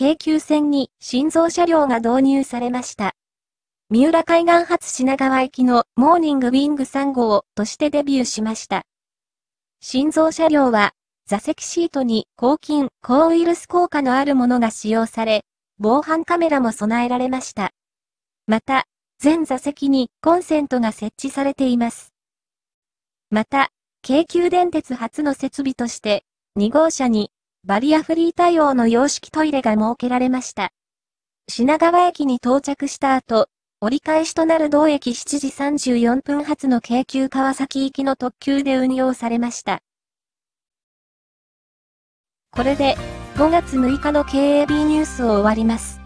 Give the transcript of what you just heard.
京急線に心臓車両が導入されました。三浦海岸発品川行きのモーニングウィング3号としてデビューしました。心臓車両は、座席シートに抗菌、抗ウイルス効果のあるものが使用され、防犯カメラも備えられました。また、全座席にコンセントが設置されています。また、京急電鉄初の設備として、2号車にバリアフリー対応の洋式トイレが設けられました。品川駅に到着した後、折り返しとなる同駅7時34分発の京急川崎行きの特急で運用されました。これで、5月6日の KAB ニュースを終わります。